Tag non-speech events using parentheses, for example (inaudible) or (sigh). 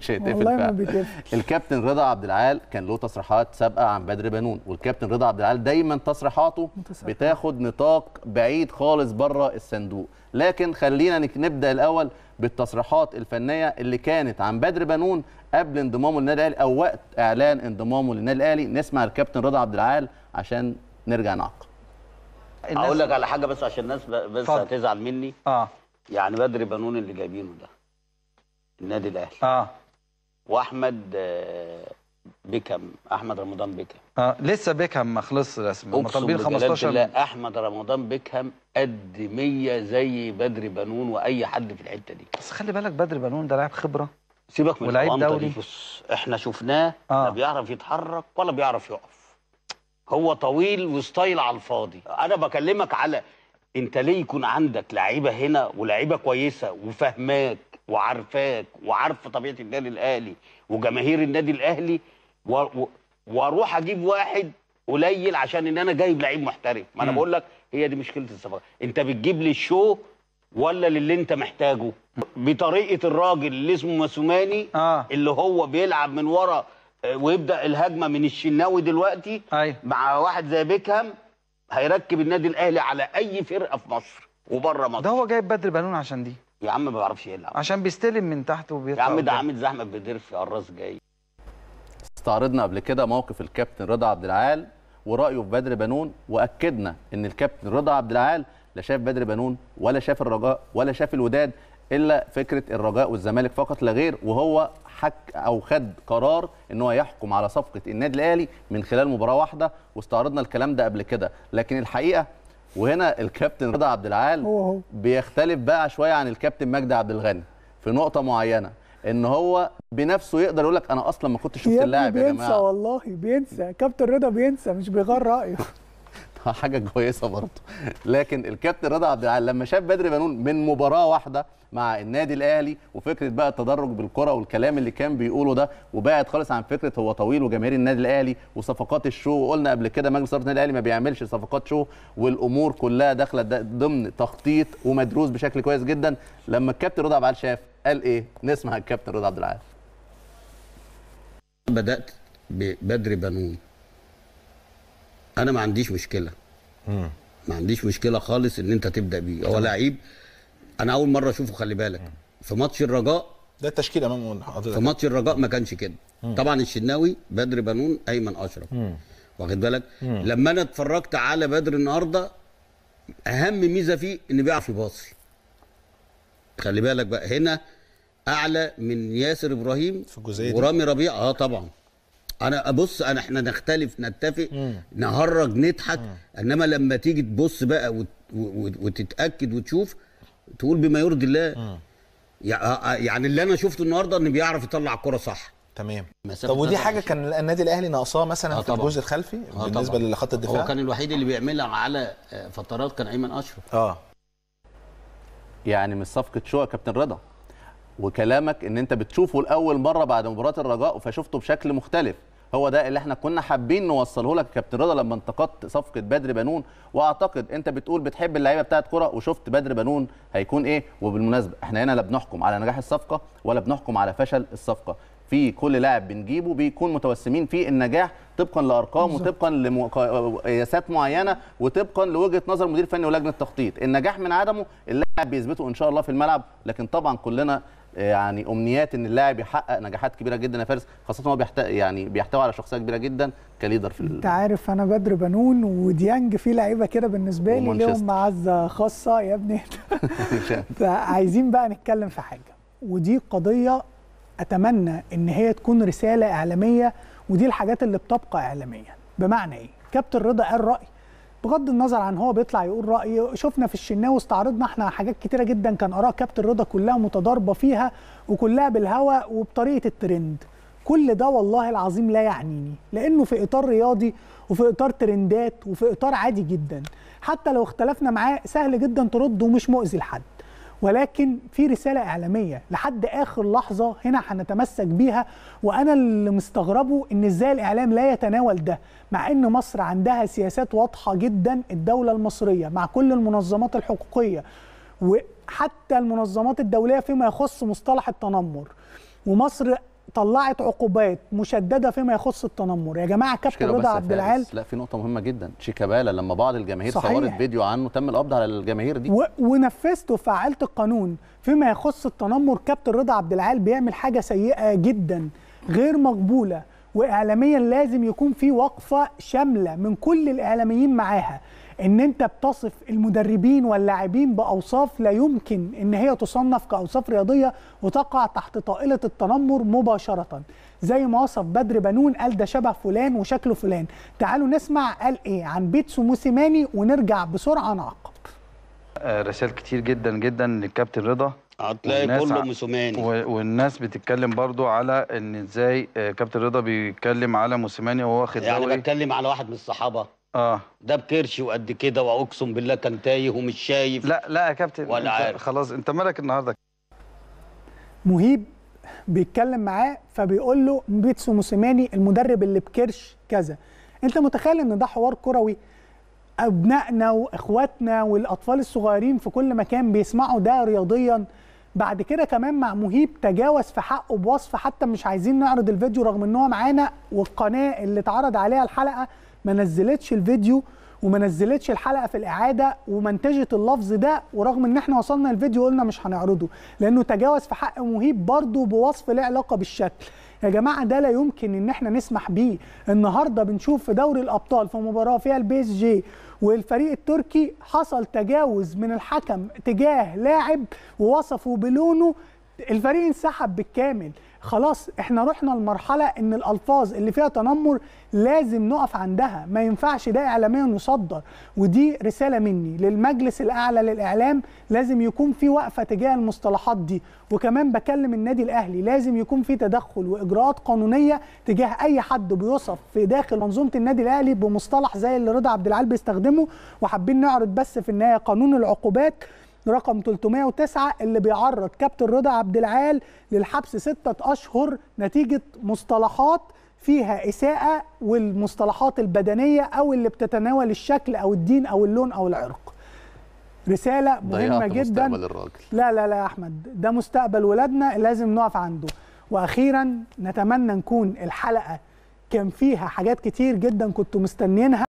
مش (laughs) هيتقفل الكابتن رضا عبد العال كان له تصريحات سابقه عن بدر بنون والكابتن رضا عبد العال دايما تصريحاته بتاخد نطاق بعيد خالص بره الصندوق لكن خلينا نبدا الاول بالتصريحات الفنيه اللي كانت عن بدر بنون قبل انضمامه للنادي الاهلي او وقت اعلان انضمامه للنادي الاهلي نسمع الكابتن رضا عبد العال عشان نرجع نعقب اقول لك على حاجه بس عشان الناس بس فضل. هتزعل مني اه يعني بدر بنون اللي جايبينه ده النادي الاهلي اه واحمد آه، بيكم احمد رمضان بيكم اه لسه بيكم ما خلصش رسمي مطالبين 15 لا احمد رمضان بيكم قد 100 زي بدري بنون واي حد في الحته دي بس خلي بالك بدري بنون ده لاعب خبره سيبك من ولعيب دولي بص احنا شفناه آه. لا بيعرف يتحرك ولا بيعرف يقف هو طويل وستايل على الفاضي انا بكلمك على انت ليه يكون عندك لعيبه هنا ولعيبه كويسه وفاهماك وعارفاك وعارفه طبيعه النادي الاهلي وجماهير النادي الاهلي و... و... واروح اجيب واحد قليل عشان ان انا جايب لعيب محترف ما انا بقول لك هي دي مشكله الصفقه انت بتجيب للشو ولا للي انت محتاجه بطريقه الراجل اللي اسمه ماسوماني آه. اللي هو بيلعب من ورا آه، ويبدا الهجمه من الشناوي دلوقتي أي. أيوه. مع واحد زي بيكهام هيركب النادي الاهلي على اي فرقه في مصر وبره مصر ده هو جايب بدر بنون عشان دي يا عم ما بعرفش يلعب ايه عشان بيستلم من تحت وبيطلع يا عم ده عامل زحمه في الراس قراص جاي استعرضنا قبل كده موقف الكابتن رضا عبد العال ورايه في بدر بنون واكدنا ان الكابتن رضا عبد العال لا شاف بدر بنون ولا شاف الرجاء ولا شاف الوداد الا فكره الرجاء والزمالك فقط لا غير وهو حك او خد قرار ان هو يحكم على صفقه النادي الاهلي من خلال مباراه واحده واستعرضنا الكلام ده قبل كده لكن الحقيقه وهنا الكابتن رضا عبد العال هو هو. بيختلف بقى شويه عن الكابتن مجدي عبد الغني في نقطه معينه ان هو بنفسه يقدر يقول لك انا اصلا ما كنتش شفت اللاعب يا جماعه بينسى والله بينسى كابتن رضا بينسى مش بيغير رايه (laughs) حاجه كويسه برضه لكن الكابتن رضا عبد العال لما شاف بدر بنون من مباراه واحده مع النادي الاهلي وفكره بقى التدرج بالكره والكلام اللي كان بيقوله ده وبعد خالص عن فكره هو طويل وجماهير النادي الاهلي وصفقات الشو وقلنا قبل كده مجلس اداره النادي الاهلي ما بيعملش صفقات شو والامور كلها داخله ضمن تخطيط ومدروس بشكل كويس جدا لما الكابتن رضا عبد العال شاف قال ايه نسمع الكابتن رضا عبد العال بدات ببدر بنون انا ما عنديش مشكله ما عنديش مشكله خالص ان انت تبدا بيه هو لعيب انا اول مره اشوفه خلي بالك في ماتش الرجاء ده التشكيل امام حضرتك في ماتش الرجاء ما كانش كده مم. طبعا الشناوي بدر بنون ايمن اشرف واخد بالك لما انا اتفرجت على بدر النهارده اهم ميزه فيه ان بيعرف يباصي خلي بالك بقى هنا اعلى من ياسر ابراهيم في ورامي ربيع اه طبعا انا بص انا احنا نختلف نتفق نهرج نضحك انما لما تيجي تبص بقى وتتاكد وتشوف تقول بما يرضي الله آه، آه، يعني اللي انا شفته النهارده ان بيعرف يطلع الكوره صح تمام طب ودي حاجه كان النادي الاهلي ناقصاه مثلا آه في الجزء الخلفي آه بالنسبه لخط الدفاع هو كان الوحيد اللي بيعملها على آه، فترات كان ايمن اشرف اه يعني من صفقه شو كابتن رضا وكلامك ان انت بتشوفه لاول مره بعد مباراه الرجاء فشفته بشكل مختلف هو ده اللي احنا كنا حابين نوصله لك يا كابتن رضا لما انتقدت صفقه بدر بنون واعتقد انت بتقول بتحب اللعيبه بتاعه كره وشفت بدر بنون هيكون ايه وبالمناسبه احنا هنا لا بنحكم على نجاح الصفقه ولا بنحكم على فشل الصفقه في كل لاعب بنجيبه بيكون متوسمين فيه النجاح طبقا لارقام بالزبط. وطبقا لقياسات معينه وطبقا لوجهه نظر مدير فني ولجنه التخطيط النجاح من عدمه اللاعب بيثبته ان شاء الله في الملعب لكن طبعا كلنا يعني امنيات ان اللاعب يحقق نجاحات كبيره جدا يا فارس خاصه هو يعني بيحتوي على شخصيه كبيره جدا كليدر في انت عارف انا بدر بنون وديانج في لعيبه كده بالنسبه لي لهم معزه خاصه يا ابني (laughs) (laughs) فعايزين بقى نتكلم في حاجه ودي قضيه اتمنى ان هي تكون رساله اعلاميه ودي الحاجات اللي بتبقى اعلاميا بمعنى ايه كابتن رضا قال راي بغض النظر عن هو بيطلع يقول راي شفنا في الشناوي استعرضنا احنا حاجات كتيره جدا كان اراء كابتن رضا كلها متضاربه فيها وكلها بالهوى وبطريقه الترند كل ده والله العظيم لا يعنيني لانه في اطار رياضي وفي اطار ترندات وفي اطار عادي جدا حتى لو اختلفنا معاه سهل جدا ترد ومش مؤذي لحد ولكن في رساله اعلاميه لحد اخر لحظه هنا هنتمسك بيها وانا اللي مستغربه ان ازاي الاعلام لا يتناول ده مع ان مصر عندها سياسات واضحه جدا الدوله المصريه مع كل المنظمات الحقوقيه وحتى المنظمات الدوليه فيما يخص مصطلح التنمر ومصر طلعت عقوبات مشدده فيما يخص التنمر يا جماعه كابتن رضا عبد العال لا في نقطه مهمه جدا شيكابالا لما بعض الجماهير صحيح. صورت فيديو عنه تم القبض على الجماهير دي و... ونفذت وفعلت القانون فيما يخص التنمر كابتن رضا عبد العال بيعمل حاجه سيئه جدا غير مقبوله واعلاميا لازم يكون في وقفه شامله من كل الاعلاميين معاها ان انت بتصف المدربين واللاعبين باوصاف لا يمكن ان هي تصنف كاوصاف رياضيه وتقع تحت طائله التنمر مباشره زي ما وصف بدر بنون قال ده شبه فلان وشكله فلان تعالوا نسمع قال ايه عن بيتسو موسيماني ونرجع بسرعه نعقب آه، رسائل كتير جدا جدا للكابتن رضا هتلاقي كله موسيماني والناس بتتكلم برضو على ان ازاي آه، كابتن رضا بيتكلم على موسيماني وهو واخد يعني دوري. بتكلم على واحد من الصحابه اه ده بكرشي وقد كده واقسم بالله كان تايه ومش شايف لا لا يا كابتن ولا عارف. خلاص انت مالك النهارده مهيب بيتكلم معاه فبيقول له بيتسو موسيماني المدرب اللي بكرش كذا انت متخيل ان ده حوار كروي ابنائنا واخواتنا والاطفال الصغيرين في كل مكان بيسمعوا ده رياضيا بعد كده كمان مع مهيب تجاوز في حقه بوصف حتى مش عايزين نعرض الفيديو رغم ان هو معانا والقناه اللي اتعرض عليها الحلقه ما نزلتش الفيديو وما نزلتش الحلقه في الاعاده ومنتجت اللفظ ده ورغم ان احنا وصلنا الفيديو قلنا مش هنعرضه لانه تجاوز في حق مهيب برضه بوصف له علاقه بالشكل يا جماعه ده لا يمكن ان احنا نسمح بيه النهارده بنشوف في دوري الابطال في مباراه فيها البي اس جي والفريق التركي حصل تجاوز من الحكم تجاه لاعب ووصفه بلونه الفريق انسحب بالكامل خلاص احنا رحنا لمرحله ان الالفاظ اللي فيها تنمر لازم نقف عندها ما ينفعش ده اعلاميا يصدر ودي رساله مني للمجلس الاعلى للاعلام لازم يكون في وقفه تجاه المصطلحات دي وكمان بكلم النادي الاهلي لازم يكون في تدخل واجراءات قانونيه تجاه اي حد بيوصف في داخل منظومه النادي الاهلي بمصطلح زي اللي رضا عبد العال بيستخدمه وحابين نعرض بس في النهايه قانون العقوبات رقم 309 اللي بيعرض كابتن رضا عبد العال للحبس ستة أشهر نتيجة مصطلحات فيها إساءة والمصطلحات البدنية أو اللي بتتناول الشكل أو الدين أو اللون أو العرق رسالة مهمة جدا مستقبل الراجل. لا لا لا يا أحمد ده مستقبل ولادنا لازم نقف عنده وأخيرا نتمنى نكون الحلقة كان فيها حاجات كتير جدا كنتوا مستنيينها